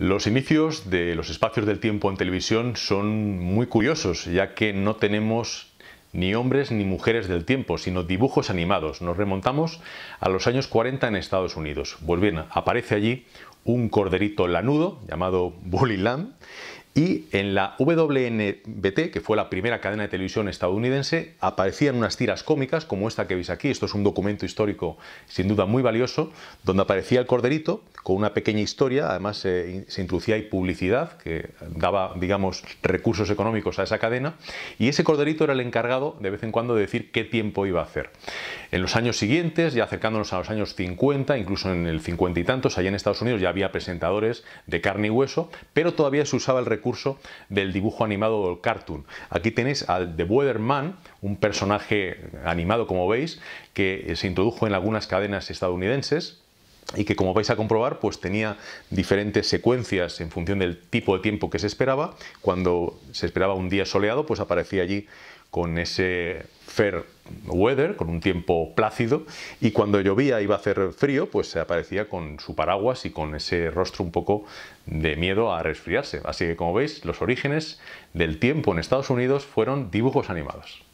Los inicios de los espacios del tiempo en televisión son muy curiosos, ya que no tenemos ni hombres ni mujeres del tiempo, sino dibujos animados. Nos remontamos a los años 40 en Estados Unidos. Pues bien, aparece allí un corderito lanudo llamado Bully Lamb y en la WNBT, que fue la primera cadena de televisión estadounidense, aparecían unas tiras cómicas como esta que veis aquí. Esto es un documento histórico sin duda muy valioso, donde aparecía el corderito con una pequeña historia, además eh, se introducía ahí publicidad que daba, digamos, recursos económicos a esa cadena y ese corderito era el encargado de vez en cuando de decir qué tiempo iba a hacer. En los años siguientes, ya acercándonos a los años 50, incluso en el 50 y tantos, allá en Estados Unidos ya había presentadores de carne y hueso, pero todavía se usaba el recurso del dibujo animado o el cartoon. Aquí tenéis al The Weatherman, un personaje animado como veis, que eh, se introdujo en algunas cadenas estadounidenses, y que como vais a comprobar pues tenía diferentes secuencias en función del tipo de tiempo que se esperaba. Cuando se esperaba un día soleado pues aparecía allí con ese fair weather, con un tiempo plácido, y cuando llovía iba a hacer frío, pues se aparecía con su paraguas y con ese rostro un poco de miedo a resfriarse. Así que como veis, los orígenes del tiempo en Estados Unidos fueron dibujos animados.